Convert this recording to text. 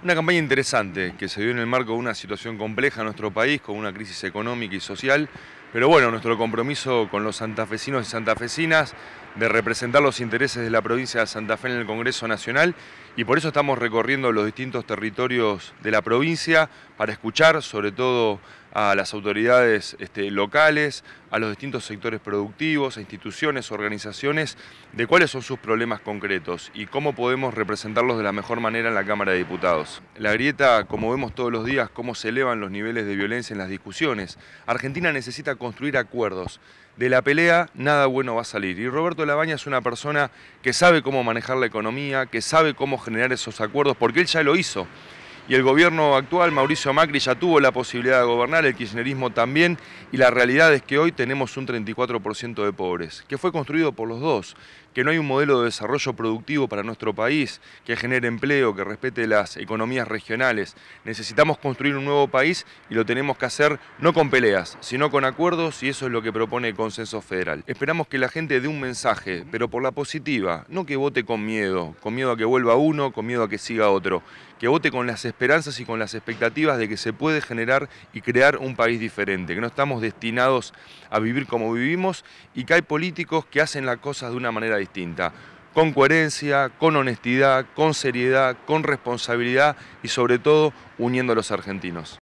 Una campaña interesante que se dio en el marco de una situación compleja en nuestro país, con una crisis económica y social, pero bueno, nuestro compromiso con los santafesinos y santafesinas de representar los intereses de la provincia de Santa Fe en el Congreso Nacional y por eso estamos recorriendo los distintos territorios de la provincia para escuchar sobre todo a las autoridades este, locales, a los distintos sectores productivos, a instituciones, organizaciones, de cuáles son sus problemas concretos y cómo podemos representarlos de la mejor manera en la Cámara de Diputados. La grieta, como vemos todos los días, cómo se elevan los niveles de violencia en las discusiones. Argentina necesita construir acuerdos de la pelea nada bueno va a salir. Y Roberto Labaña es una persona que sabe cómo manejar la economía, que sabe cómo generar esos acuerdos, porque él ya lo hizo y el gobierno actual, Mauricio Macri, ya tuvo la posibilidad de gobernar, el kirchnerismo también, y la realidad es que hoy tenemos un 34% de pobres, que fue construido por los dos, que no hay un modelo de desarrollo productivo para nuestro país, que genere empleo, que respete las economías regionales. Necesitamos construir un nuevo país y lo tenemos que hacer no con peleas, sino con acuerdos y eso es lo que propone el Consenso Federal. Esperamos que la gente dé un mensaje, pero por la positiva, no que vote con miedo, con miedo a que vuelva uno, con miedo a que siga otro, que vote con las esperanzas y con las expectativas de que se puede generar y crear un país diferente, que no estamos destinados a vivir como vivimos y que hay políticos que hacen las cosas de una manera distinta con coherencia, con honestidad, con seriedad, con responsabilidad y sobre todo uniendo a los argentinos.